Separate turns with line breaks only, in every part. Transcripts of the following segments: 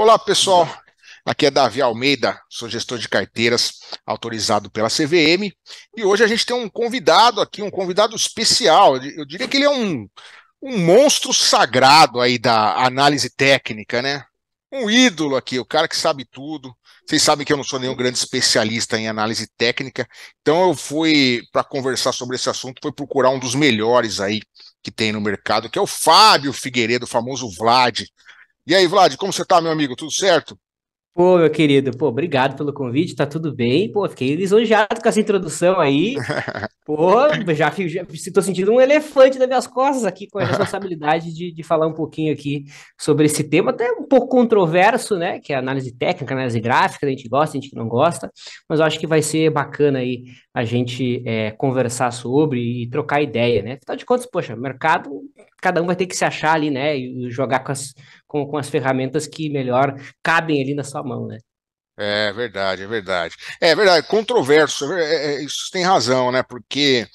Olá, pessoal. Aqui é Davi Almeida, sou gestor de carteiras autorizado pela CVM. E hoje a gente tem um convidado aqui, um convidado especial. Eu diria que ele é um, um monstro sagrado aí da análise técnica, né? Um ídolo aqui, o cara que sabe tudo. Vocês sabem que eu não sou nenhum grande especialista em análise técnica, então eu fui para conversar sobre esse assunto, fui procurar um dos melhores aí que tem no mercado, que é o Fábio Figueiredo, o famoso Vlad, e aí, Vlad, como você tá, meu amigo? Tudo certo? Pô, meu querido, pô, obrigado pelo convite, tá tudo bem? Pô, fiquei lisonjeado
com essa introdução aí. Pô, já, já tô sentindo um elefante nas minhas costas aqui com a responsabilidade de, de falar um pouquinho aqui sobre esse tema, até um pouco controverso, né? Que é análise técnica, análise gráfica, a gente gosta, a gente não gosta, mas eu acho que vai ser bacana aí a gente é, conversar sobre e trocar ideia, né? Afinal de contas, poxa, mercado, cada um vai ter que se achar ali, né? E jogar com as com, com as ferramentas que melhor cabem ali na sua mão, né?
É verdade, é verdade. É verdade, controverso, é, é, é isso tem razão, né? Porque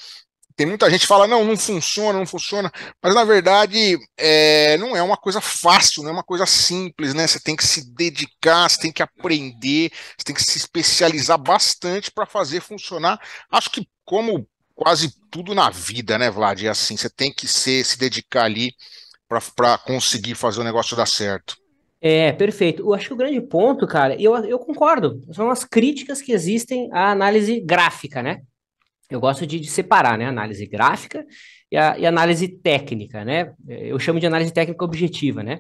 tem muita gente que fala, não, não funciona, não funciona, mas na verdade é, não é uma coisa fácil, não é uma coisa simples, né? Você tem que se dedicar, você tem que aprender, você tem que se especializar bastante para fazer funcionar. Acho que como quase tudo na vida, né, Vlad? É assim, você tem que ser, se dedicar ali para conseguir fazer o negócio dar certo.
É, perfeito. Eu acho que o grande ponto, cara, eu, eu concordo, são as críticas que existem à análise gráfica, né? Eu gosto de, de separar, né? Análise gráfica e, a, e análise técnica, né? Eu chamo de análise técnica objetiva, né?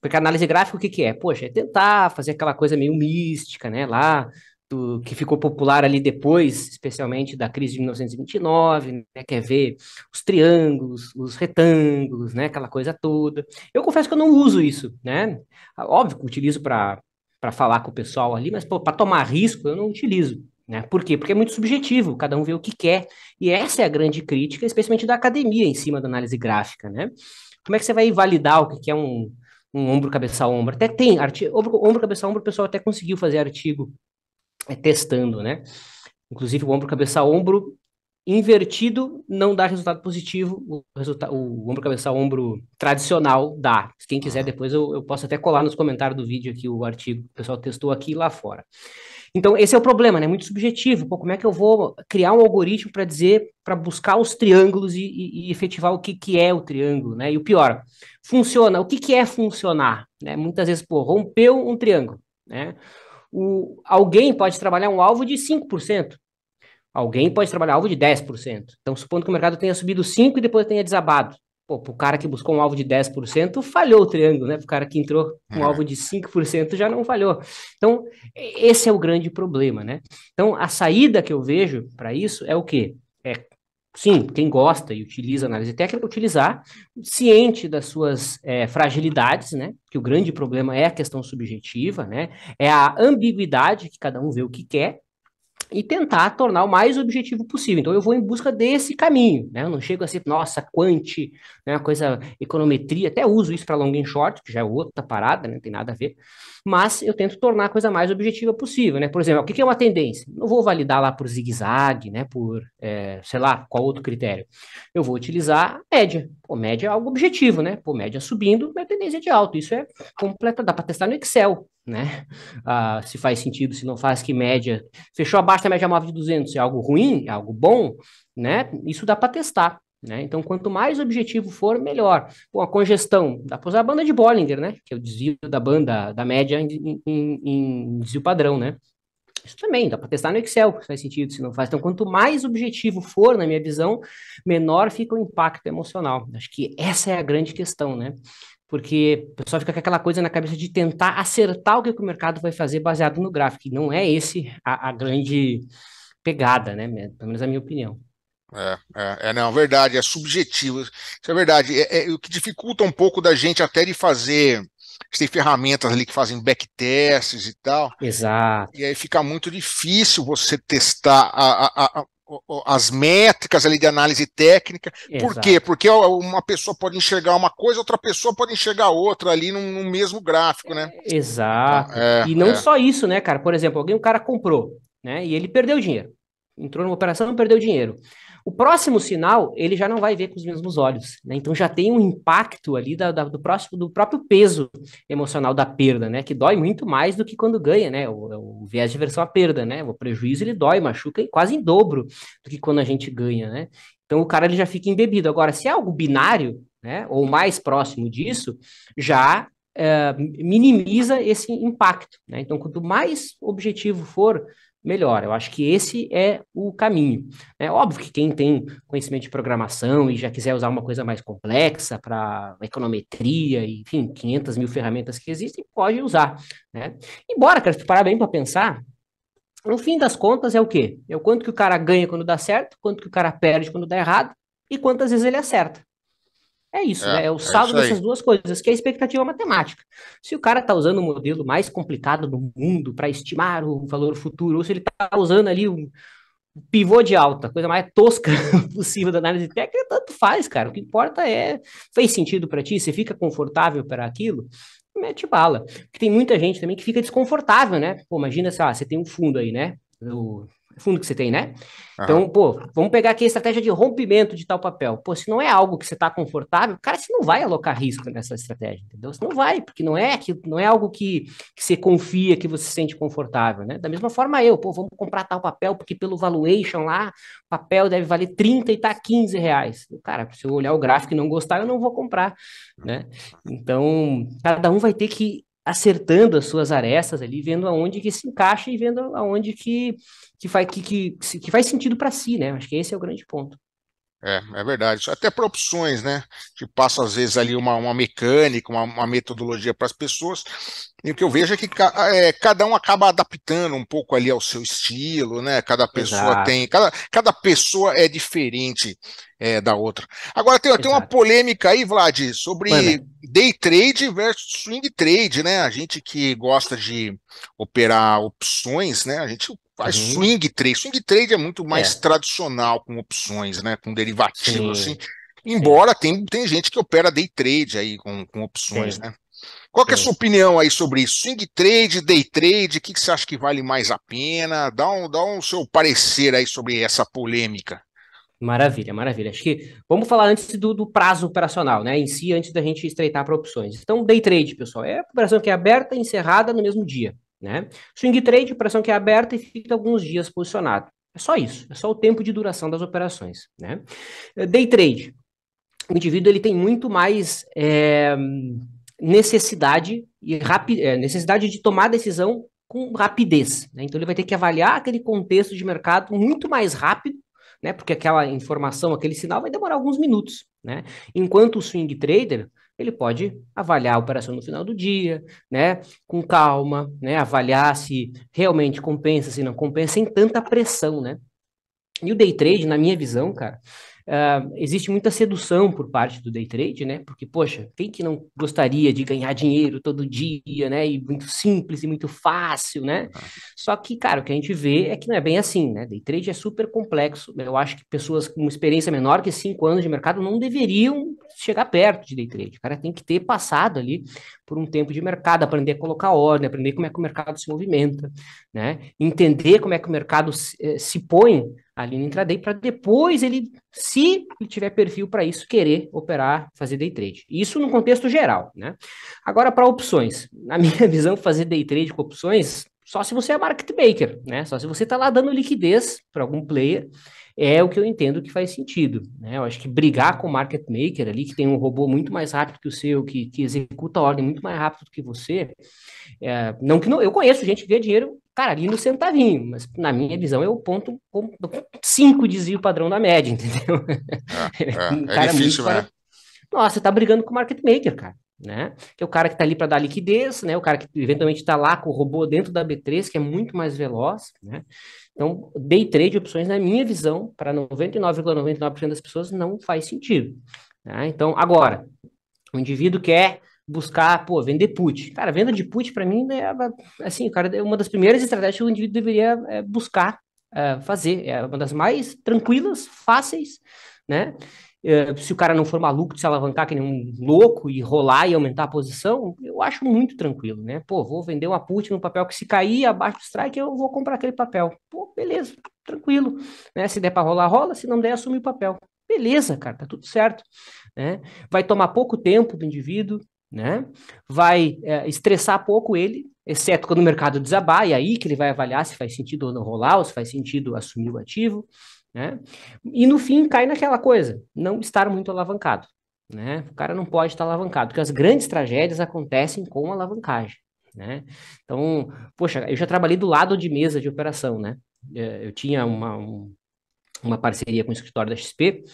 Porque a análise gráfica, o que, que é? Poxa, é tentar fazer aquela coisa meio mística, né? Lá, do que ficou popular ali depois, especialmente da crise de 1929, né, quer ver os triângulos, os retângulos, né, aquela coisa toda. Eu confesso que eu não uso isso, né? Óbvio que utilizo para falar com o pessoal ali, mas para tomar risco eu não utilizo. Né? Por quê? Porque é muito subjetivo, cada um vê o que quer. E essa é a grande crítica, especialmente da academia em cima da análise gráfica. Né? Como é que você vai validar o que é um, um ombro, cabeça, ombro? Até tem, artigo, ombro, ombro, cabeça, ombro, o pessoal até conseguiu fazer artigo é testando, né? Inclusive o ombro cabeça ombro invertido não dá resultado positivo, o, resulta o ombro cabeça ombro tradicional dá. Quem quiser ah. depois eu, eu posso até colar nos comentários do vídeo aqui o artigo que o pessoal testou aqui lá fora. Então, esse é o problema, né? É muito subjetivo. Pô, como é que eu vou criar um algoritmo para dizer, para buscar os triângulos e, e, e, efetivar o que, que é o triângulo, né? E o pior, funciona. O que, que é funcionar? Né? Muitas vezes, pô, rompeu um triângulo, né? o, alguém pode trabalhar um alvo de 5%. Alguém pode trabalhar um alvo de 10%. Então, supondo que o mercado tenha subido 5% e depois tenha desabado. Pô, o cara que buscou um alvo de 10%, falhou o triângulo, né? o cara que entrou com um é. alvo de 5% já não falhou. Então, esse é o grande problema, né? Então, a saída que eu vejo para isso é o quê? sim, quem gosta e utiliza análise técnica, utilizar, ciente das suas é, fragilidades, né? Que o grande problema é a questão subjetiva, né? É a ambiguidade que cada um vê o que quer, e tentar tornar o mais objetivo possível. Então, eu vou em busca desse caminho, né? Eu não chego a ser, nossa, quanti, né? Coisa, econometria, até uso isso para long and short, que já é outra parada, né? Não tem nada a ver. Mas eu tento tornar a coisa mais objetiva possível, né? Por exemplo, o que é uma tendência? Não vou validar lá por zigue-zague, né? Por, é, sei lá, qual outro critério. Eu vou utilizar a média. Pô, média é algo objetivo, né? Pô, média subindo, minha tendência é de alta. Isso é completa, dá para testar no Excel né? Ah, se faz sentido, se não faz, que média. Fechou abaixo da média móvel de 200, é algo ruim, é algo bom, né? Isso dá para testar. Né? Então, quanto mais objetivo for, melhor. Bom, a congestão, dá para usar a banda de Bollinger, né? que é o desvio da banda, da média em, em, em desvio padrão. Né? Isso também, dá para testar no Excel, se faz sentido, se não faz. Então, quanto mais objetivo for, na minha visão, menor fica o impacto emocional. Acho que essa é a grande questão. Né? porque o pessoal fica com aquela coisa na cabeça de tentar acertar o que o mercado vai fazer baseado no gráfico. E não é esse a, a grande pegada,
né? É, pelo menos é a minha opinião. É, é, é, não, é verdade, é subjetivo. Isso é verdade. É, é, o que dificulta um pouco da gente até de fazer. Tem ferramentas ali que fazem backtests e tal. Exato. E aí fica muito difícil você testar a, a, a as métricas ali de análise técnica. Exato. Por quê? Porque uma pessoa pode enxergar uma coisa, outra pessoa pode enxergar outra ali no, no mesmo gráfico, né? Exato.
É, e não é. só isso, né, cara? Por exemplo, alguém um cara comprou, né? E ele perdeu dinheiro. Entrou numa operação e perdeu dinheiro. O próximo sinal, ele já não vai ver com os mesmos olhos, né? Então já tem um impacto ali da, da, do, próximo, do próprio peso emocional da perda, né? Que dói muito mais do que quando ganha, né? O, é o viés de versão à perda, né? O prejuízo ele dói, machuca quase em dobro do que quando a gente ganha, né? Então o cara ele já fica embebido. Agora, se é algo binário, né? Ou mais próximo disso, já é, minimiza esse impacto, né? Então, quanto mais objetivo for melhor. Eu acho que esse é o caminho. É óbvio que quem tem conhecimento de programação e já quiser usar uma coisa mais complexa para econometria, enfim, 500 mil ferramentas que existem, pode usar. Né? Embora, cara, se parar bem para pensar, no fim das contas é o quê? É o quanto que o cara ganha quando dá certo, quanto que o cara perde quando dá errado e quantas vezes ele acerta. É isso, é, né? é o é saldo é dessas duas coisas, que é a expectativa matemática. Se o cara está usando o modelo mais complicado do mundo para estimar o valor futuro, ou se ele está usando ali um pivô de alta, coisa mais tosca possível da análise técnica, tanto faz, cara. O que importa é, fez sentido para ti, você fica confortável para aquilo, mete bala. Porque tem muita gente também que fica desconfortável, né? Pô, imagina, sei lá, você tem um fundo aí, né? O fundo que você tem, né? Uhum. Então, pô, vamos pegar aqui a estratégia de rompimento de tal papel. Pô, se não é algo que você está confortável, cara, você não vai alocar risco nessa estratégia, entendeu? Você não vai, porque não é que não é algo que, que você confia, que você se sente confortável, né? Da mesma forma eu, pô, vamos comprar tal papel, porque pelo valuation lá, o papel deve valer 30 e tá 15 reais. Cara, se eu olhar o gráfico e não gostar, eu não vou comprar, né? Então, cada um vai ter que acertando as suas arestas ali, vendo aonde que se encaixa e vendo aonde que, que, faz, que, que, que faz sentido para si, né? Acho que esse é o grande ponto.
É, é verdade. Até para opções, né? Que passa às vezes ali uma, uma mecânica, uma, uma metodologia para as pessoas. E o que eu vejo é que ca, é, cada um acaba adaptando um pouco ali ao seu estilo, né? Cada pessoa Exato. tem. Cada, cada pessoa é diferente é, da outra. Agora tem, tem uma polêmica aí, Vlad, sobre Mano. day trade versus swing trade, né? A gente que gosta de operar opções, né? A gente faz uhum. swing trade. Swing trade é muito mais é. tradicional, com opções, né? Com derivativos, assim. Embora tem, tem gente que opera day trade aí com, com opções, Sim. né? Qual que é a sua opinião aí sobre isso? Swing trade, day trade, o que, que você acha que vale mais a pena? Dá um, dá um seu parecer aí sobre essa polêmica.
Maravilha, maravilha. Acho que vamos falar antes do, do prazo operacional, né? Em si, antes da gente estreitar para opções. Então, day trade, pessoal, é a operação que é aberta e encerrada no mesmo dia. Né? Swing trade, operação que é aberta e fica alguns dias posicionado. É só isso, é só o tempo de duração das operações. Né? Eh, day trade, o indivíduo ele tem muito mais é, necessidade e é, necessidade de tomar decisão com rapidez. Né? Então ele vai ter que avaliar aquele contexto de mercado muito mais rápido, né? Porque aquela informação, aquele sinal vai demorar alguns minutos, né? Enquanto o swing trader ele pode avaliar a operação no final do dia, né, com calma, né, avaliar se realmente compensa, se não compensa, sem tanta pressão, né. E o day trade, na minha visão, cara, ah, existe muita sedução por parte do day trade, né? Porque, poxa, quem que não gostaria de ganhar dinheiro todo dia, né? E muito simples e muito fácil, né? Só que, cara, o que a gente vê é que não é bem assim, né? Day trade é super complexo. Eu acho que pessoas com uma experiência menor que cinco anos de mercado não deveriam chegar perto de day trade. O cara tem que ter passado ali por um tempo de mercado, aprender a colocar ordem, aprender como é que o mercado se movimenta, né? Entender como é que o mercado se, eh, se põe ali no intraday para depois ele, se ele tiver perfil para isso, querer operar, fazer day trade. Isso no contexto geral, né? Agora para opções, na minha visão, fazer day trade com opções só se você é market maker, né? Só se você está lá dando liquidez para algum player, é o que eu entendo que faz sentido, né? Eu acho que brigar com o market maker ali, que tem um robô muito mais rápido que o seu, que, que executa a ordem muito mais rápido do que você, é, não que não, eu conheço gente que ganha dinheiro Cara, ali no centavinho, mas na minha visão é o ponto 5 desvio padrão da média, entendeu?
É, é, é, um é difícil, né?
Nossa, você tá brigando com o market maker, cara, né? Que é o cara que tá ali para dar liquidez, né? O cara que eventualmente tá lá com o robô dentro da B3, que é muito mais veloz, né? Então, day trade opções, na minha visão, para 99,99% ,99 das pessoas não faz sentido. Né? Então, agora, o indivíduo quer buscar, pô, vender put. Cara, venda de put para mim é assim, cara, é uma das primeiras estratégias que o indivíduo deveria é, buscar é, fazer. É uma das mais tranquilas, fáceis, né? É, se o cara não for maluco de se alavancar que nem um louco e rolar e aumentar a posição, eu acho muito tranquilo, né? Pô, vou vender uma put no papel que se cair abaixo do strike, eu vou comprar aquele papel. Pô, beleza, tranquilo, né? Se der para rolar, rola, se não der, assume o papel. Beleza, cara, tá tudo certo, né? Vai tomar pouco tempo do indivíduo, né? Vai é, estressar pouco ele, exceto quando o mercado desabar, e aí que ele vai avaliar se faz sentido ou não rolar, ou se faz sentido assumir o ativo, né? E no fim cai naquela coisa, não estar muito alavancado, né? O cara não pode estar alavancado, porque as grandes tragédias acontecem com alavancagem, né? Então, poxa, eu já trabalhei do lado de mesa de operação, né? É, eu tinha uma, um, uma parceria com o escritório da XP,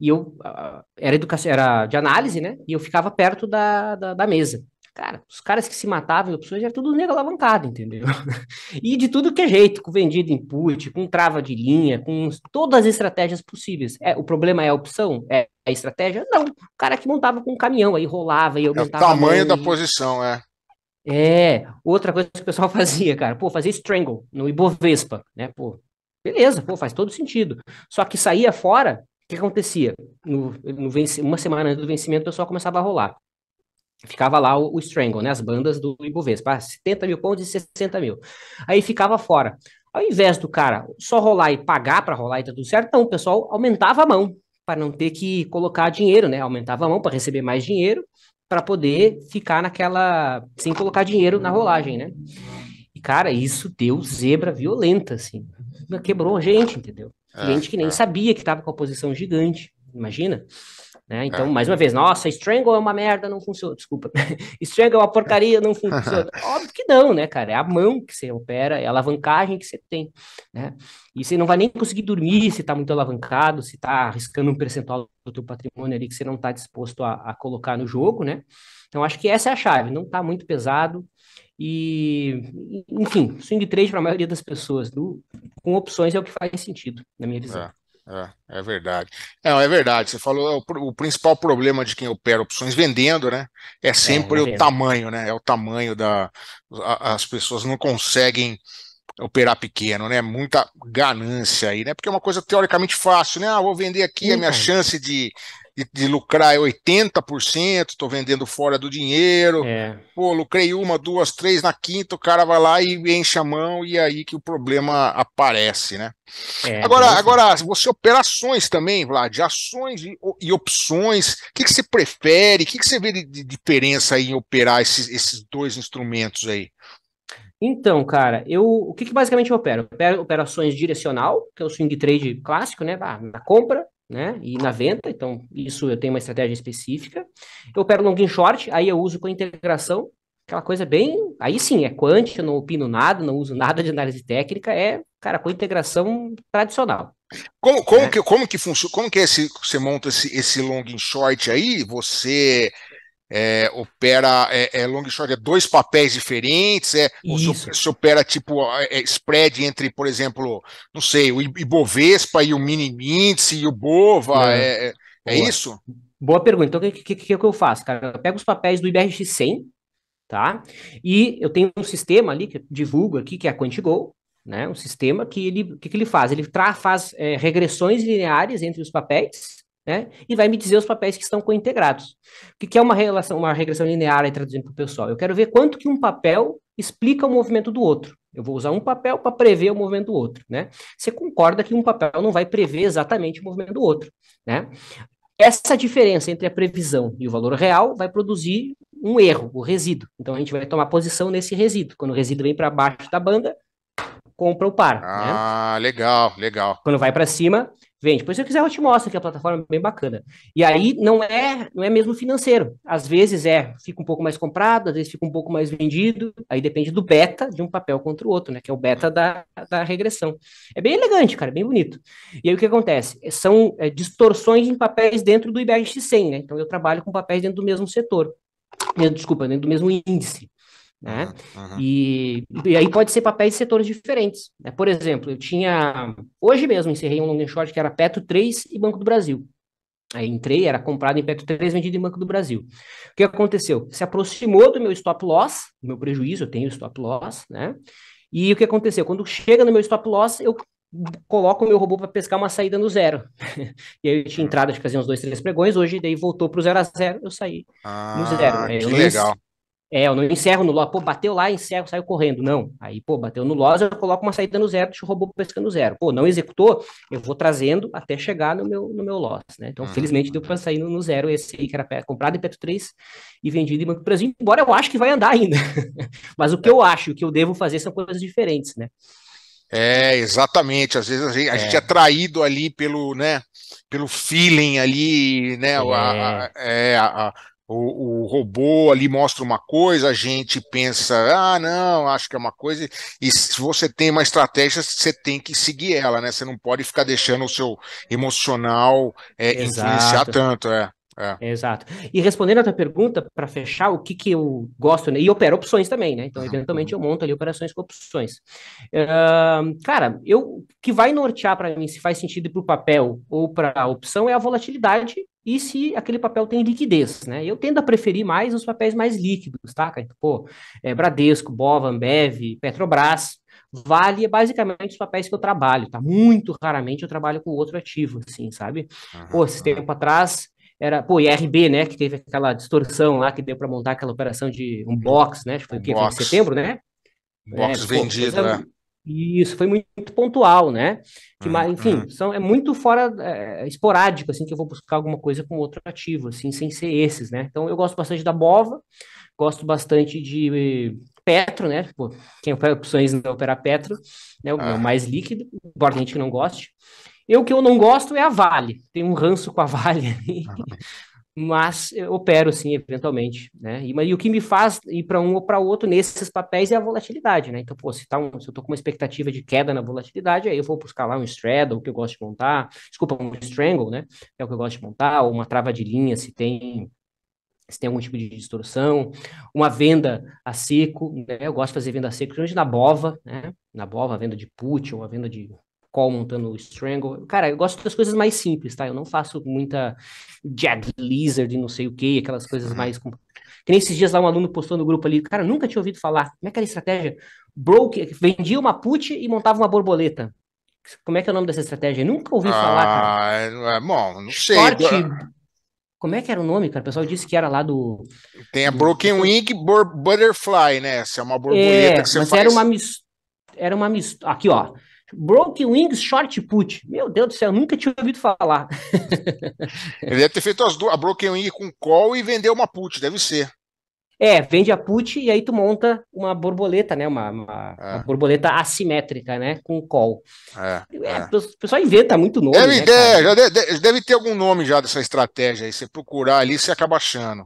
e eu uh, era educação, era de análise, né? E eu ficava perto da, da, da mesa. Cara, os caras que se matavam, em opções eram tudo negro alavancado, entendeu? e de tudo que é jeito, com vendido input, com trava de linha, com todas as estratégias possíveis. É, o problema é a opção? É a estratégia? Não. O cara que montava com um caminhão, aí rolava e aumentava. É o tamanho da e... posição,
é. É, outra
coisa que o pessoal fazia, cara, pô, fazia strangle no Ibovespa, né, pô, Beleza, pô, faz todo sentido. Só que saía fora, o que acontecia? No, no uma semana antes do vencimento, o pessoal começava a rolar. Ficava lá o, o strangle, né? As bandas do Ibovespa, 70 ah, mil pontos e 60 mil. Aí ficava fora. Ao invés do cara só rolar e pagar para rolar e tá tudo certo, então o pessoal aumentava a mão para não ter que colocar dinheiro, né? Aumentava a mão para receber mais dinheiro, para poder ficar naquela sem colocar dinheiro na rolagem, né? E cara, isso deu zebra violenta assim quebrou gente, entendeu? É, gente que nem é. sabia que estava com a posição gigante, imagina. Né? Então, é. mais uma vez, nossa, Strangle é uma merda, não funciona. Desculpa. Strangle é uma porcaria, não funciona. Óbvio que não, né, cara? É a mão que você opera, é a alavancagem que você tem. Né? E você não vai nem conseguir dormir se está muito alavancado, se está arriscando um percentual do teu patrimônio ali que você não está disposto a, a, colocar no jogo, né? Então, acho que essa é a chave. Não está muito pesado, e, enfim, swing trade para a maioria das pessoas, do, com opções é o que faz sentido,
na minha visão. É. É, é verdade. é verdade. Você falou é o, o, principal problema de quem opera opções vendendo, né? É sempre é, é o tamanho, né? É o tamanho da. A, as pessoas não conseguem operar pequeno, né? Muita ganância aí, né? Porque é uma coisa teoricamente fácil, né? Ah, vou vender aqui, a é minha então. chance de, de, de lucrar 80%, é estou vendendo fora do dinheiro. É. Pô, lucrei uma, duas, três, na quinta, o cara vai lá e enche a mão e é aí que o problema aparece, né? É, agora, mesmo. É agora, você operações também, Vlad, ações e, e opções, o que, que, você prefere? O que, que você vê de, de diferença aí em operar esses, esses dois instrumentos aí?
Então, cara, eu o que, que basicamente eu opero? Eu opero operações direcional, que é o swing trade clássico, né? Ah, na compra, né? E na venda, então isso eu tenho uma estratégia específica. Eu opero long em short, aí eu uso com integração, aquela coisa bem. Aí sim, é quant, eu não opino nada, não uso nada de análise técnica, é, cara, com integração tradicional.
Como, como, né? que, como, que, funciona como que é esse, você monta esse, esse long short aí? Você é, opera é, é, long short, é dois papéis diferentes, é, se, se, opera tipo é, é, spread entre, por exemplo, não sei, o Ibovespa e o mini índice e o Bova, é, é, é, é isso? Boa pergunta. Então, o que,
que, que, eu faço, cara? Eu pego os papéis do IBRX 100, tá? E eu tenho um sistema ali que eu divulgo aqui, que é a Quantigo, né? Um sistema que ele, que, que ele faz? Ele tra faz regressões lineares entre os papéis, né? E vai me dizer os papéis que estão cointegrados. O que é uma relação, uma regressão linear, aí, traduzindo para o pessoal? Eu quero ver quanto que um papel explica o movimento do outro. Eu vou usar um papel para prever o movimento do outro, né? Você concorda que um papel não vai prever exatamente o movimento do outro, né? Essa diferença entre a previsão e o valor real vai produzir um erro, o resíduo. Então a gente vai tomar posição nesse resíduo. Quando o resíduo vem para baixo da banda,
compra ou para. Né? Ah, né? legal, legal. Quando vai
para cima, Vende. Pois se eu quiser, eu te mostro que a plataforma é bem bacana. E aí não é, não é mesmo financeiro. Às vezes é, fica um pouco mais comprado, às vezes fica um pouco mais vendido. Aí depende do beta de um papel contra o outro, né? Que é o beta da, da regressão. É bem elegante, cara, é bem bonito. E aí o que acontece? São é, distorções em papéis dentro do IBRX 100, né? Então eu trabalho com papéis dentro do mesmo setor. Desculpa, dentro do mesmo índice né? Uhum. E, e aí pode ser papéis de setores diferentes. Né? Por exemplo, eu tinha. Hoje mesmo encerrei um long short que era Petro 3 e Banco do Brasil. Aí entrei, era comprado em Petro 3, vendido em Banco do Brasil. O que aconteceu? Se aproximou do meu stop loss, do meu prejuízo, eu tenho stop loss, né? E o que aconteceu? Quando chega no meu stop loss, eu coloco o meu robô para pescar uma saída no zero. e aí eu tinha entrada de fazer uns dois, três pregões, hoje daí voltou para o zero a zero, eu saí ah, no zero. É, eu que legal. É, eu não encerro no loss. Pô, bateu lá, encerro, saiu correndo. Não. Aí, pô, bateu no loss, eu coloco uma saída no zero, deixa o robô pescando zero. Pô, não executou, eu vou trazendo até chegar no meu, no meu loss, né? Então, uhum. felizmente, deu para sair no, zero esse aí que era comprado em Petro 3 e vendido em Banco Brasil, embora eu acho que vai andar ainda. Mas o que eu acho, o que
eu devo fazer são coisas diferentes, né? É, exatamente. Às vezes a gente é, gente é traído ali pelo, né, pelo feeling ali, né, é. é. A, a, o, o, robô ali mostra uma coisa, a gente pensa, ah, não, acho que é uma coisa, e se você tem uma estratégia, você tem que seguir ela, né? Você não pode ficar deixando o seu emocional é, influenciar tanto.
É. É. Exato. E respondendo a tua pergunta, para fechar, o que, que eu gosto, né? E opero opções também, né? Então, eventualmente, eu monto ali operações com opções. Uh, cara, eu que vai nortear para mim se faz sentido para o papel ou para a opção é a volatilidade e se aquele papel tem liquidez, né? Eu tendo a preferir mais os papéis mais líquidos, tá? Então, pô, é, Bradesco, Bova, Ambev, Petrobras, Vale é basicamente os papéis que eu trabalho, tá? Muito raramente eu trabalho com outro ativo, assim, sabe? Uhum. Pô, esse tempo atrás era, pô, IRB, a RB, né, que teve aquela distorção lá que deu para montar aquela operação de um uhum. box, né? que tipo, Foi o quê? Foi em setembro, né?
É, box é, vendido, pô, né?
Isso foi muito pontual, né? Que, uhum. Enfim, hum. são, é muito fora é, esporádico, assim, que eu vou buscar alguma coisa com outro ativo, assim, sem ser esses, né? Então eu gosto bastante da Bova, gosto bastante de Petro, né? Pô, tipo, quem opera opções não operar Petro, né? O, uhum. mais líquido, embora a gente não goste. Eu que eu não gosto é a Vale. Tem um ranço com a Vale. Ah, mas eu opero sim, eventualmente, né? E, mas, e o que me faz ir para um ou para outro nesses papéis é a volatilidade, né? Então, pô, se, tá um, se eu estou com uma expectativa de queda na volatilidade, aí eu vou buscar lá um straddle que eu gosto de montar, desculpa, um strangle, né? É o que eu gosto de montar, ou uma trava de linha se tem se tem algum tipo de distorção, uma venda a seco, né? Eu gosto de fazer venda a seco, principalmente na bova, né? Na bova, a venda de put ou a venda de Call montando o Strangle. Cara, eu gosto das coisas mais simples, tá? Eu não faço muita Jag Lizard e não sei o que, aquelas coisas uhum. mais. Que nem esses dias lá um aluno postou no grupo ali, cara, nunca tinha ouvido falar. Como é que a estratégia? Broke, vendia uma put e montava uma borboleta. Como é que é o nome dessa estratégia? Eu nunca ouvi ah, falar, cara. Ah,
é, é, bom, não sei. Short...
Como é que era o nome, cara? O pessoal disse que era lá do.
Tem a Broken do... Wing Butterfly, né? Essa é uma borboleta é, que você mas faz. Era uma
mistura. Era uma mistura. Aqui, ó. Broken Wings Short Put. Meu Deus do céu, nunca tinha ouvido falar. Ele
deve ter feito duas, a Broken Wing com call e vendeu uma put, deve ser. É, vende a put e aí tu monta uma borboleta,
né? Uma, uma, é. uma borboleta assimétrica, né? Com call.
É, é, é. O
pessoal inventa muito nome. Deve, né, ter, já
deve, deve, ter algum nome já dessa estratégia aí. Você procurar ali, você acaba achando.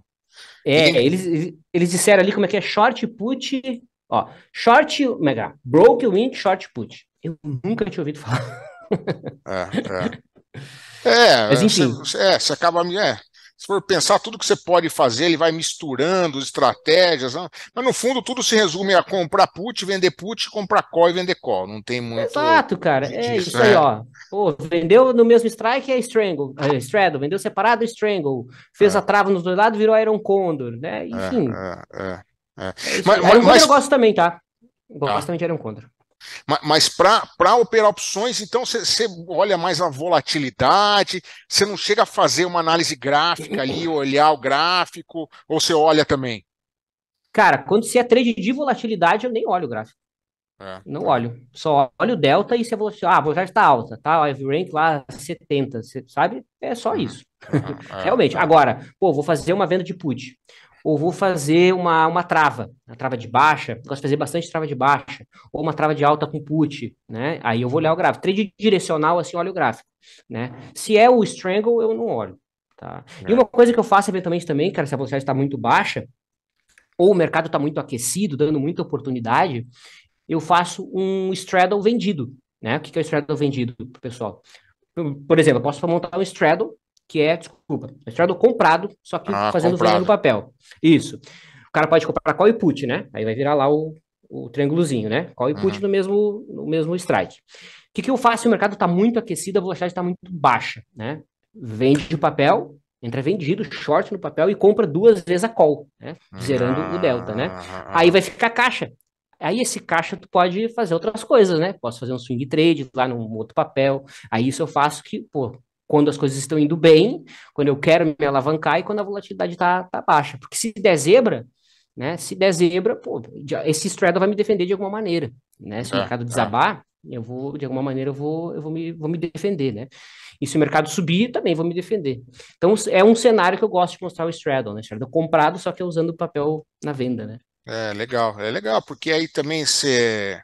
É, tem... É, eles, eles disseram ali como é que é short put. Ó,
short, mega, é broken wing, short put eu nunca tinha ouvido falar.
É, é. é Mas enfim. Você, é, você acaba. É, se for pensar tudo que você pode fazer, ele vai misturando estratégias. Não? Né? Mas no fundo, tudo se resume a comprar put, vender put, comprar call e vender call. Não tem muito. Exato,
cara. É disso, é isso aí, é. ó. Pô, vendeu no mesmo strike é strangle, é straddle. Vendeu separado, é strangle. Fez é. a trava nos dois lados, virou Iron Condor, né? Enfim.
É, é, é. é. Mas, mas, Iron mas...
eu gosto também, tá?
Eu gosto ah. também de Iron Condor. Mas, mas para operar opções, então você olha mais a volatilidade, você não chega a fazer uma análise gráfica ali, olhar o gráfico, ou você olha também?
Cara, quando se é trade de volatilidade, eu nem olho o gráfico. É, não olho. Só olho o delta e se a volatilidade. Ah, já está alta, tá? O rank lá 70, você sabe? É só isso. Realmente. É. Agora, pô, vou fazer uma venda de put ou vou fazer uma, uma trava, uma trava de baixa, gosto de fazer bastante trava de baixa, ou uma trava de alta com put, né? Aí eu vou olhar o gráfico. Trade direcional, assim, olho o gráfico, né? Se é o strangle, eu não olho, tá? É. E uma coisa que eu faço eventualmente também, cara, se a velocidade está muito baixa, ou o mercado está muito aquecido, dando muita oportunidade, eu faço um straddle vendido, né? O que é o straddle vendido pessoal? Por exemplo, eu posso montar um straddle que é, desculpa, é mestrado comprado, só que ah, fazendo comprado. no papel. Isso. O cara pode comprar call e put, né? Aí vai virar lá o, o triângulozinho, né? Call e put uhum. no, mesmo, no mesmo strike. O que, que eu faço se o mercado está muito aquecido, a velocidade está muito baixa, né? Vende o papel, entra vendido, short no papel e compra duas vezes a call, né? Zerando o delta, né? Ah, Aí ah, ah. vai ficar caixa. Aí esse caixa tu pode fazer outras coisas, né? Posso fazer um swing trade lá num outro papel. Aí isso eu faço que, pô, quando as coisas estão indo bem, quando eu quero me alavancar e quando a volatilidade está tá baixa. Porque se der zebra, né? Se der zebra, pô, esse straddle vai me defender de alguma maneira, né? Se o é, mercado é. desabar, eu vou, de alguma maneira, eu vou, eu vou me, vou me defender, né? E se o mercado subir, também vou me defender. Então, é um cenário que eu gosto de mostrar o straddle, né? Straddle comprado, só que é usando o papel na venda, né?
É, legal. É legal, porque aí também você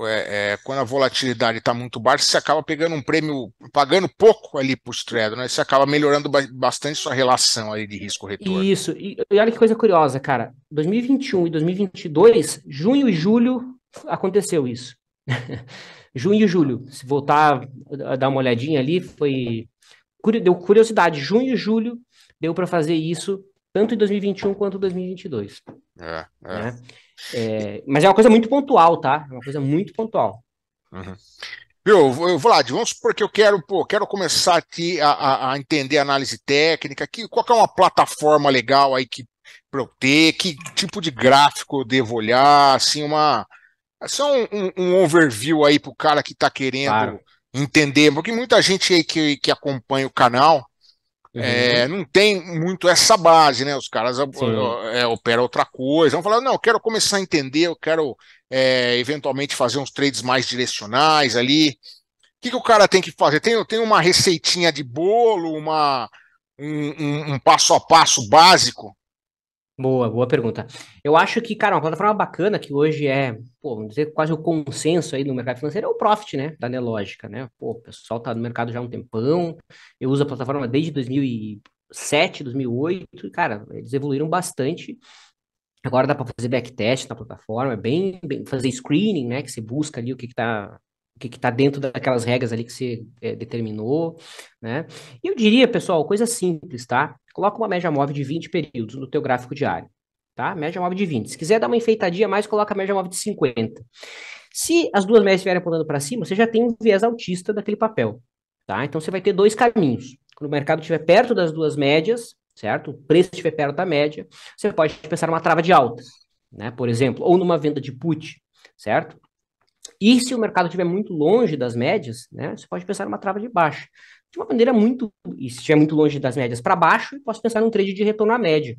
é, é, quando a volatilidade está muito baixa, você acaba pegando um prêmio, pagando pouco ali para os trades, né? Você acaba melhorando bastante sua relação ali de risco-retorno.
Isso, e, olha que coisa curiosa, cara. 2021 e 2022, junho e julho, aconteceu isso. junho e julho, se voltar a dar uma olhadinha ali, foi. Deu curiosidade, junho e julho deu para fazer isso, tanto em 2021 quanto em 2022. É, é. Né? É, mas é uma coisa muito pontual, tá? É uma coisa muito pontual. Uhum.
Viu, Vlad, vamos supor que eu quero, pô, quero começar aqui a, a, a entender a análise técnica. Que, qual que é uma plataforma legal aí que para eu ter? Que tipo de gráfico eu devo olhar? Assim, uma. Só um, um, um overview aí para o cara que está querendo claro. entender, porque muita gente aí que, que acompanha o canal Uhum. É, não tem muito essa base, né? Os caras é, operam outra coisa. Vão falar, não, eu quero começar a entender, eu quero é, eventualmente fazer uns trades mais direcionais ali. O que, que o cara tem que fazer? Tem, tem uma receitinha de bolo, uma, um, um, um passo a passo básico
Boa, boa pergunta.
Eu acho que, cara, uma plataforma bacana que hoje é,
pô, vamos dizer, quase o consenso aí no mercado financeiro é o Profit, né? Da Nelogica, né? Pô, o pessoal tá no mercado já há um tempão. Eu uso a plataforma desde 2007, 2008. E, cara, eles evoluíram bastante. Agora dá para fazer backtest na plataforma, é bem, bem, fazer screening, né? Que você busca ali o que, que tá o que está dentro daquelas regras ali que você é, determinou, né? E eu diria, pessoal, coisa simples, tá? Coloca uma média móvel de 20 períodos no teu gráfico diário, tá? Média móvel de 20. Se quiser dar uma enfeitadinha mais, coloca a média móvel de 50. Se as duas médias estiverem apontando para cima, você já tem um viés autista daquele papel, tá? Então você vai ter dois caminhos. Quando o mercado estiver perto das duas médias, certo? O preço estiver perto da média, você pode pensar numa trava de alta, né? Por exemplo, ou numa venda de put, certo? E se o mercado estiver muito longe das médias, né, você pode pensar numa trava de baixa. De uma maneira muito. E se estiver muito longe das médias para baixo, eu posso pensar num trade de retorno à média.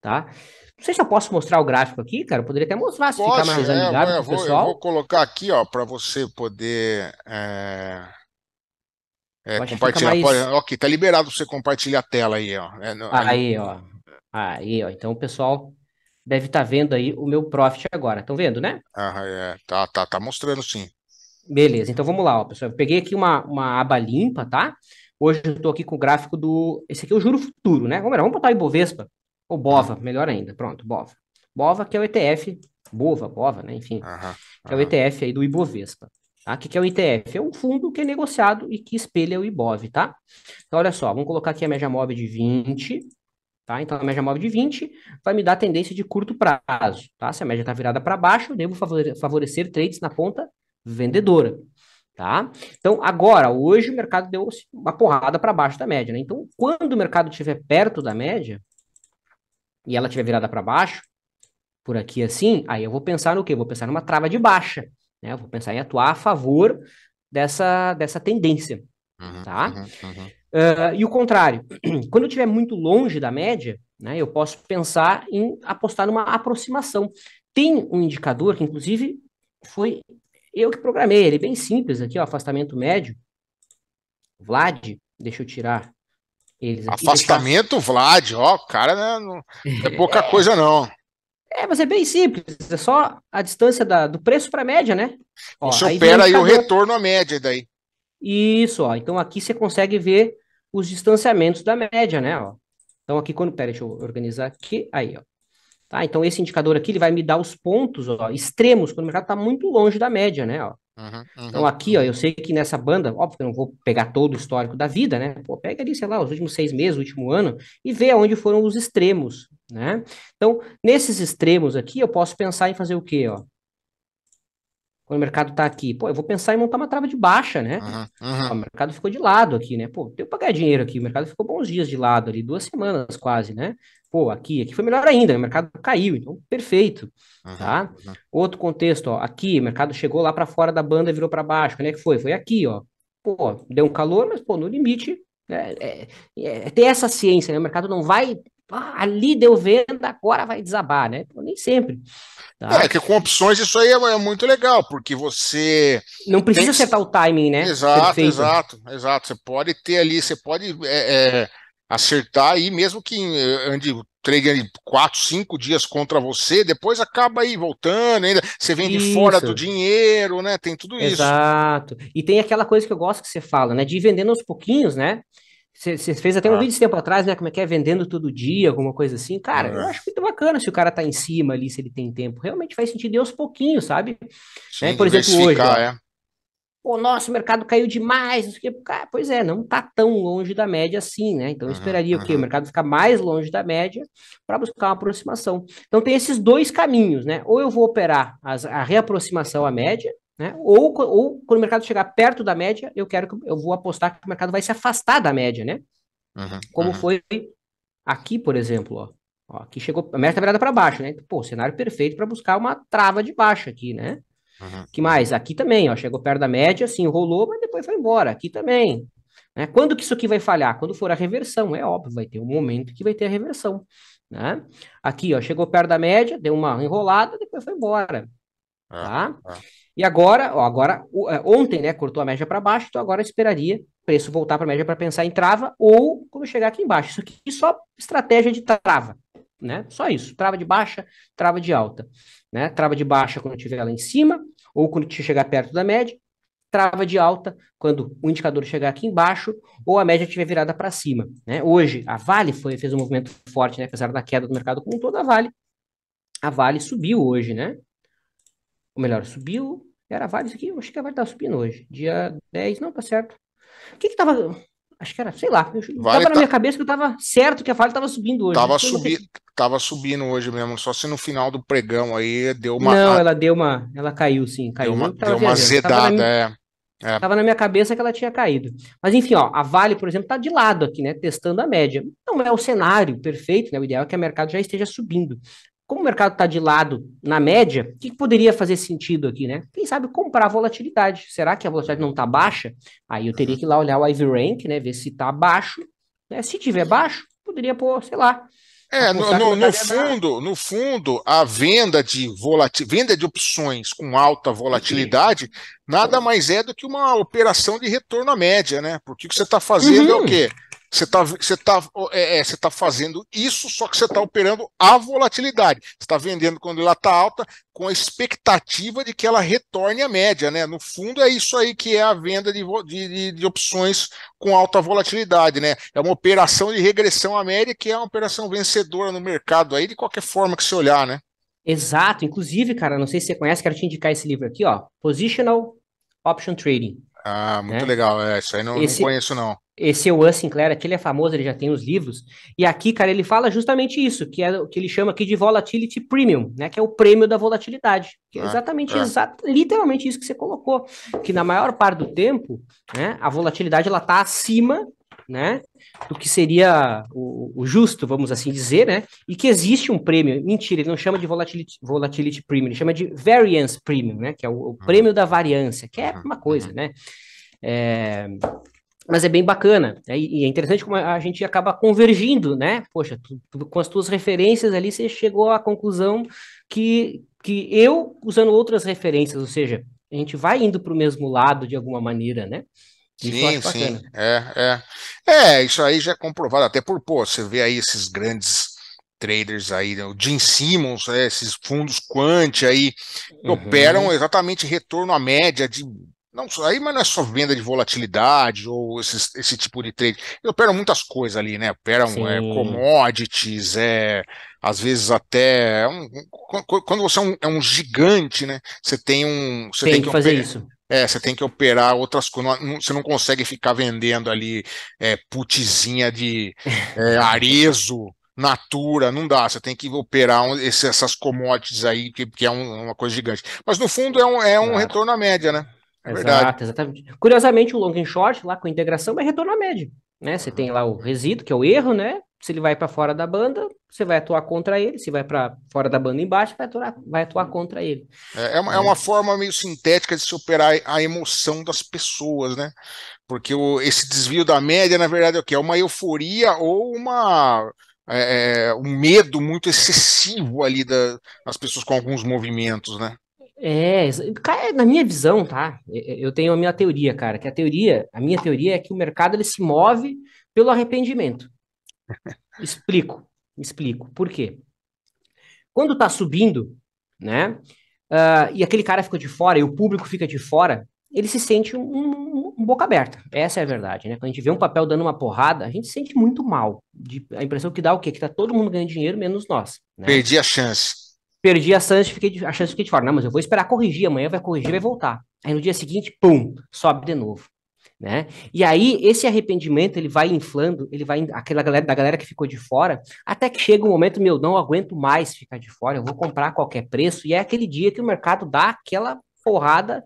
Tá? Não sei se eu posso mostrar o gráfico aqui, cara. Eu poderia até mostrar se posso, ficar mais amigável é, pessoal. Eu vou
colocar aqui, ó, para você poder. É... É, compartilhar. Mais... Pode... Ok, tá liberado você compartilhar a tela aí, ó. É, Aí, é, ó.
Aí, ó. Então, pessoal, deve estar tá vendo aí o meu profit agora. Estão vendo, né? Ah, é. Tá, tá, tá mostrando sim. Beleza, então vamos lá, ó, pessoal. Eu peguei aqui uma, uma aba limpa, tá? Hoje eu estou aqui com o gráfico do. Esse aqui é o juro futuro, né? Vamos, lá, vamos botar o Ibovespa. Ou Bova, melhor ainda. Pronto, Bova. Bova, que é o ETF. Bova, Bova, né? Enfim. que é o ETF aí do Ibovespa. Tá? O que, que é o ETF? É um fundo que é negociado e que espelha o Ibov, tá? Então, olha só, vamos colocar aqui a média móvel de 20. Tá? Então, a média móvel de 20 vai me dar tendência de curto prazo. Tá? Se a média está virada para baixo, eu devo favorecer trades na ponta vendedora. Tá? Então, agora, hoje o mercado deu assim, uma porrada para baixo da média. Né? Então, quando o mercado estiver perto da média e ela estiver virada para baixo, por aqui assim, aí eu vou pensar no quê? Eu vou pensar numa trava de baixa. Né? Eu vou pensar em atuar a favor dessa, dessa tendência. Uhum, tá? Uhum, uhum. Uh, e o contrário, quando eu estiver muito longe da média, né, eu posso pensar em apostar numa aproximação. Tem um indicador que, inclusive, foi eu que programei, ele é bem simples aqui, ó, afastamento médio.
Vlad, deixa eu tirar eles aqui. Afastamento deixar... Vlad, ó, cara, né, não é pouca é... coisa não.
É, mas é bem simples, é só a distância da, do preço para a média, né?
Ó, Isso opera aí o retorno
à média daí. Isso, ó. Então aqui você consegue ver os distanciamentos da média, né? Ó. Então aqui quando, pera, deixa eu organizar aqui, aí, ó. Tá? Então esse indicador aqui ele vai me dar os pontos ó, extremos quando o mercado está muito longe da média, né? Ó. Uhum, uhum. Então aqui, ó, eu sei que nessa banda, óbvio que eu não vou pegar todo o histórico da vida, né? Pô, pega ali, sei lá, os últimos seis meses, o último ano, e vê onde foram os extremos, né? Então, nesses extremos aqui, eu posso pensar em fazer o quê, ó? Quando o mercado está aqui, pô, eu vou pensar em montar uma trava de baixa, né? Uhum, uhum. o mercado ficou de lado aqui, né? Pô, eu pagar dinheiro aqui, o mercado ficou bons dias de lado ali, duas semanas quase, né? Pô, aqui, aqui foi melhor ainda, o mercado caiu, então perfeito, uhum, tá? Outro contexto, ó, aqui, o mercado chegou lá para fora da banda, virou para baixo, né? Que foi? Foi aqui, ó. Pô, deu um calor, mas pô, no limite, né, é, é, é, ter essa ciência, né? O mercado não vai ah, ali deu venda, agora vai desabar, né? nem sempre.
Tá? É que com opções isso aí é, é muito legal, porque você. Não precisa tem... acertar o timing, né? Exato, Perfeito. exato, exato. Você pode ter ali, você pode é, é, acertar aí, mesmo que ande trade quatro, cinco dias contra você, depois acaba aí voltando, ainda você vende isso. fora do dinheiro, né? Tem tudo Exato. isso.
Exato. E tem aquela coisa que eu gosto que você fala, né? De ir vendendo aos pouquinhos, né? Você fez até um ah. vídeo esse tempo atrás, né? Como é que é vendendo todo dia, alguma coisa assim. Cara, eu uhum. acho muito bacana se o cara tá em cima ali, se ele tem tempo. Realmente faz sentido e aos pouquinhos, sabe?
Sim, né? Por exemplo, hoje. É. Né?
Pô, nossa, o mercado caiu demais, não sei o que. pois é, não tá tão longe da média assim, né? Então eu uhum, esperaria uhum. o quê? O uhum. mercado ficar mais longe da média para buscar uma aproximação. Então tem esses dois caminhos, né? Ou eu vou operar as, a reaproximação à média, né? Ou, ou quando o mercado chegar perto da média, eu quero que eu vou apostar que o mercado vai se afastar da média, né? Uhum, Como uhum. foi aqui, por exemplo, ó. ó aqui chegou, a média tá é virada para baixo, né? Pô, cenário perfeito para buscar uma trava de baixa aqui, né? Uhum. Que mais? Aqui também, ó, chegou perto da média, assim, rolou, mas depois foi embora. Aqui também. Né? Quando que isso aqui vai falhar? Quando for a reversão, é óbvio, vai ter um momento que vai ter a reversão. Né? Aqui, ó, chegou perto da média, deu uma enrolada, depois foi embora. É, tá? É. E agora, ó, agora é, ontem, né, cortou a média para baixo, então agora esperaria preço voltar para a média para pensar em trava ou quando chegar aqui embaixo. Isso aqui só estratégia de trava, né? Só isso, trava de baixa, trava de alta, né? Trava de baixa quando estiver lá em cima ou quando chegar perto da média, trava de alta quando o indicador chegar aqui embaixo ou a média estiver virada para cima, né? Hoje a Vale foi, fez um movimento forte, né, apesar da queda do mercado como um todo, a Vale a Vale subiu hoje, né? Ou melhor, subiu Vale isso aqui, eu acho que a Vale tá subindo hoje. Dia 10, não, tá certo. O que que tava... Acho que era, sei lá. vale tava tá... na minha cabeça que eu tava certo que a Vale tava subindo hoje. Tava, subi...
tava subindo hoje mesmo, só se no final do pregão aí deu uma... Não, ela deu uma... Ela
caiu, sim, caiu. Deu uma, deu uma zedada, minha... é.
É. Tava na minha cabeça que ela tinha caído.
Mas enfim, ó, a Vale, por exemplo, está de lado aqui, né? Testando a média. Não é o cenário perfeito, né? O ideal é que o mercado já esteja subindo como o mercado está de lado na média, o que, que, poderia fazer sentido aqui, né? Quem sabe comprar a volatilidade. Será que a volatilidade não está baixa? Aí eu teria que ir lá olhar o Rank, né? Ver se está baixo. Né? Se tiver baixo, poderia pôr, sei lá. É, no, no, no
fundo, no fundo, a venda de volatil, venda de opções com alta volatilidade Sim. nada mais é do que uma operação de retorno à média, né? Porque o que você está fazendo uhum. é o uhum. quê? Você está você tá, tá é, é, você tá fazendo isso, só que você está operando a volatilidade. Você está vendendo quando ela está alta, com a expectativa de que ela retorne à média. Né? No fundo, é isso aí que é a venda de, de, de opções com alta volatilidade. Né? É uma operação de regressão à média, que é uma operação vencedora no mercado, aí de qualquer forma que você olhar. Né?
Exato. Inclusive, cara, não sei se você conhece, quero te indicar esse livro aqui, ó. Positional Option Trading. Ah, muito né? legal. É, isso aí não, esse... não conheço, não. Esse é Oan Sinclair aqui, ele é famoso, ele já tem os livros. E aqui, cara, ele fala justamente isso, que é o que ele chama aqui de volatility premium, né? Que é o prêmio da volatilidade. Que é ah, exatamente, é. literalmente isso que você colocou. Que na maior parte do tempo, né, a volatilidade, ela tá acima, né? Do que seria o, o, justo, vamos assim dizer, né? E que existe um prêmio. Mentira, ele não chama de volatility, volatility premium, ele chama de variance premium, né? Que é o, o uhum. prêmio da variância, que é uhum. uma coisa, uhum. né? É, mas é bem bacana. Né? E é interessante como a gente acaba convergindo, né? Poxa, tu, tu, com as tuas referências ali, você chegou à conclusão que, que eu, usando outras referências, ou seja, a gente vai indo para o mesmo lado de alguma maneira, né?
Sim, sim. É, é. é, isso aí já é comprovado, até por, pô, você vê aí esses grandes traders aí, né? o Jim Simmons, né? esses fundos quant aí, uhum. operam exatamente retorno à média de não só aí, mas não é só venda de volatilidade ou esse, esse tipo de trade. Eu opero muitas coisas ali, né? Operam é, commodities, é, às vezes até. É um, quando você é um, é um, gigante, né? Você tem um. Você tem, tem que, que fazer operar, isso. É, você tem que operar outras coisas. você não consegue ficar vendendo ali é, putzinha de é, arezo. Natura, não dá, você tem que operar um, esse, essas commodities aí, que, que é um, uma coisa gigante. Mas no fundo é um, é um claro. retorno à média, né? É Exato, exatamente. Curiosamente, o long and short lá com integração
é retorno à média. Né? Você uhum. tem lá o resíduo, que é o erro, né? Se ele vai para fora da banda, você vai atuar contra ele. Se vai para fora da banda embaixo, vai atuar, vai atuar contra ele. É, é, uma, é, uma,
forma meio sintética de se operar a emoção das pessoas, né? Porque o, esse desvio da média, na verdade, é o que? É uma euforia ou uma. É, é, um medo muito excessivo ali da, das pessoas com alguns movimentos, né?
É, é, na minha visão, tá? Eu tenho a minha teoria, cara, que a teoria, a minha teoria é que o mercado ele se move pelo arrependimento. explico, explico. Por quê? Quando tá subindo, né? Uh, e aquele cara fica de fora e o público fica de fora, ele se sente um, um, boca aberta. Essa é a verdade, né? Quando a gente vê um papel dando uma porrada, a gente se sente muito mal. De, a impressão que dá é o quê? Que tá todo mundo ganhando dinheiro, menos nós. Né?
Perdi a chance
perdi a chance, fiquei, a chance, fiquei de fora. Não, mas eu vou esperar corrigir, amanhã vai corrigir, vai voltar. Aí no dia seguinte, pum, sobe de novo. Né? E aí, esse arrependimento, ele vai inflando, ele vai, aquela galera, da galera que ficou de fora, até que chega um momento, meu, não aguento mais ficar de fora, eu vou comprar a qualquer preço, e é aquele dia que o mercado dá aquela porrada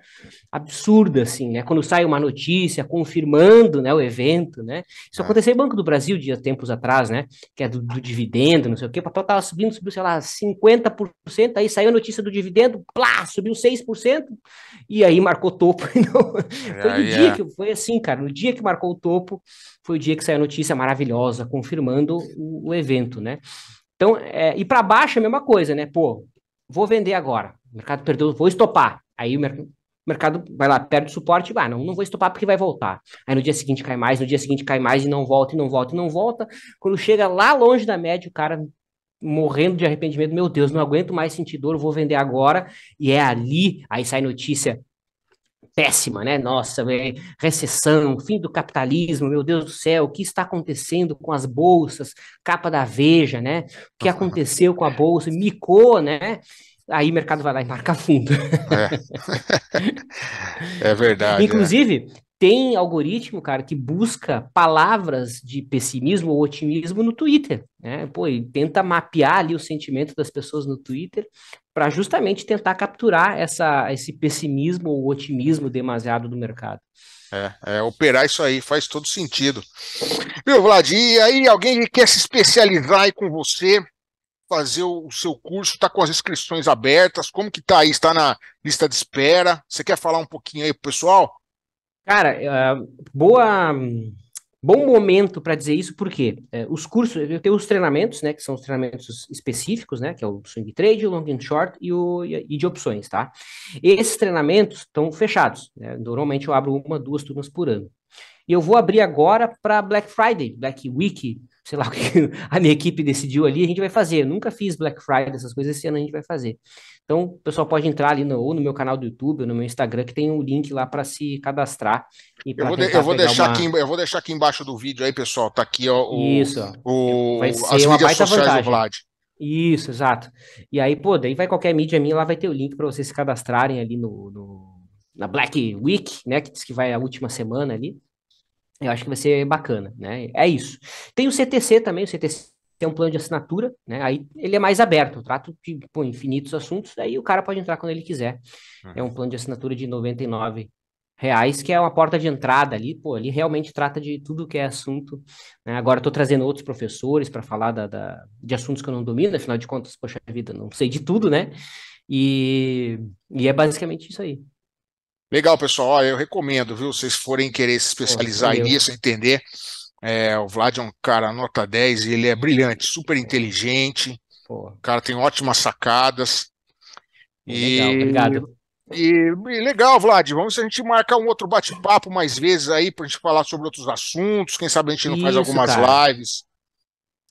absurda, assim, né? Quando sai uma notícia confirmando, né, o evento, né? Isso é. aconteceu em Banco do Brasil dias tempos atrás, né? Que é do, do, dividendo, não sei o quê, o papel tava subindo, subiu, sei lá, 50%, aí saiu a notícia do dividendo, plá, subiu 6%, e aí marcou topo.
Então, foi no dia é. que,
foi assim, cara, no dia que marcou o topo, foi o dia que saiu a notícia maravilhosa, confirmando o, o evento, né? Então, é, e para baixo é a mesma coisa, né? Pô, vou vender agora o mercado perdeu, vou estopar. Aí o mercado o mercado vai lá, perde o suporte, ah, não, não vou estopar porque vai voltar. Aí no dia seguinte cai mais, no dia seguinte cai mais e não volta, e não volta, e não volta. Quando chega lá longe da média, o cara morrendo de arrependimento, meu Deus, não aguento mais sentir dor, vou vender agora. E é ali, aí sai notícia péssima, né? Nossa, recessão, fim do capitalismo, meu Deus do céu, o que está acontecendo com as bolsas? Capa da Veja, né? O que aconteceu com a bolsa? Micou, né? aí o mercado vai lá e marca fundo.
É, é verdade. Né? Inclusive,
tem algoritmo, cara, que busca palavras de pessimismo ou otimismo no Twitter, né? Pô, e tenta mapear ali o sentimento das pessoas no Twitter para justamente tentar capturar essa, esse pessimismo ou otimismo demasiado do mercado.
É, é, operar isso aí faz todo sentido. Meu Vlad, e aí alguém quer se especializar aí com você, fazer o, seu curso? Está com as inscrições abertas? Como que tá aí? Está na lista de espera? Você quer falar um pouquinho aí o pessoal? Cara, uh, boa,
bom momento para dizer isso, porque uh, é, os cursos, eu tenho os treinamentos, né, que são os treinamentos específicos, né, que é o swing trade, o long and short e, o, e de opções, tá? Esses treinamentos estão fechados, né? normalmente eu abro uma, duas turmas por ano. E eu vou abrir agora para Black Friday, Black Week, sei lá, o que a minha equipe decidiu ali, a gente vai fazer. Eu nunca fiz Black Friday, essas coisas, esse ano a gente vai fazer. Então, o pessoal pode entrar ali no, ou no meu canal do YouTube, ou no meu Instagram, que tem um link lá para se cadastrar. E eu, vou de, eu, vou deixar uma... aqui,
eu vou deixar aqui embaixo do vídeo aí, pessoal. Tá aqui ó, o, Isso, o, vai ser as uma mídias baita sociais vantagem. do Vlad.
Isso, exato. E aí, pô, daí vai qualquer mídia minha, lá vai ter o link para vocês se cadastrarem ali no, no, na Black Week, né? Que diz que vai a última semana ali. Eu acho que vai ser bacana, né? É isso. Tem o CTC também, o CTC tem é um plano de assinatura, né? Aí ele é mais aberto, eu trato de pô, infinitos assuntos, aí o cara pode entrar quando ele quiser. É um uhum. plano de assinatura de 99 reais, que é uma porta de entrada ali, pô, ali realmente trata de tudo que é assunto. Né? Agora estou trazendo outros professores para falar da, da, de assuntos que eu não domino, afinal de contas, poxa vida, não sei de tudo, né? E, e é basicamente isso aí.
Legal, pessoal. Olha, eu recomendo, viu? Vocês forem querer se especializar nisso, entender. É, o Vlad é um cara nota 10 e ele é brilhante, super inteligente. Pô. O cara tem ótimas sacadas. É legal, obrigado. E, e, legal, Vlad, vamos a gente marcar um outro bate-papo mais vezes aí para a gente falar sobre outros assuntos. Quem sabe a gente não Isso, faz algumas cara. lives.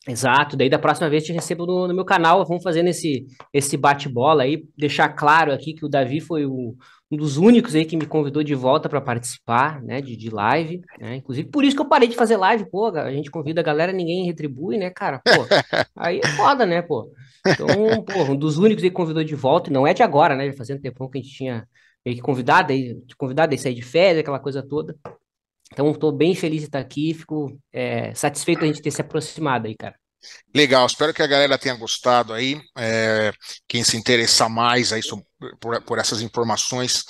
Exato, daí da próxima vez te recebo no, no meu canal. Vamos fazendo esse, esse bate-bola aí. Deixar claro aqui que o Davi foi o, um dos únicos aí que me convidou de volta para participar, né, de, de live, né? Inclusive por isso que eu parei de fazer live, pô, a gente convida a galera, ninguém retribui, né, cara? Pô, aí é foda, né, pô? Então, pô, um dos únicos aí que convidou de volta, e não é de agora, né, já fazendo tempo que a gente tinha meio que convidado, aí, convidado aí sair de férias, aquela coisa toda. Então, estou bem feliz de estar aqui, fico é, satisfeito a gente ter se aproximado aí, cara.
Legal, espero que a galera tenha gostado aí. É, quem se interessar mais aí sobre por, por essas informações.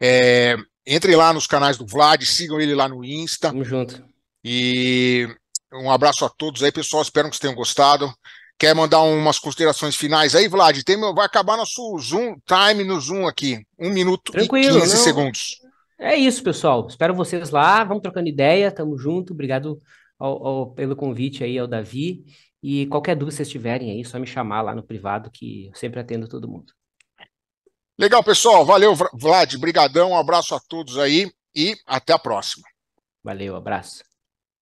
É, entre lá nos canais do Vlad, sigam ele lá no Insta. Tamo junto. E um abraço a todos aí, pessoal. Espero que vocês tenham gostado. Quer mandar umas considerações finais aí, Vlad? Tem, vai acabar nosso Zoom, time no Zoom aqui. Um minuto Tranquilo, e 15 não... segundos. É isso, pessoal. Espero vocês lá. Vamos trocando ideia. Tamo
junto. Obrigado ao, ao, pelo convite aí ao Davi. E qualquer dúvida que vocês tiverem aí, só me chamar lá no privado que eu sempre atendo todo mundo.
Legal, pessoal. Valeu, Vlad. Brigadão. Um abraço a todos aí e até a próxima. Valeu, abraço.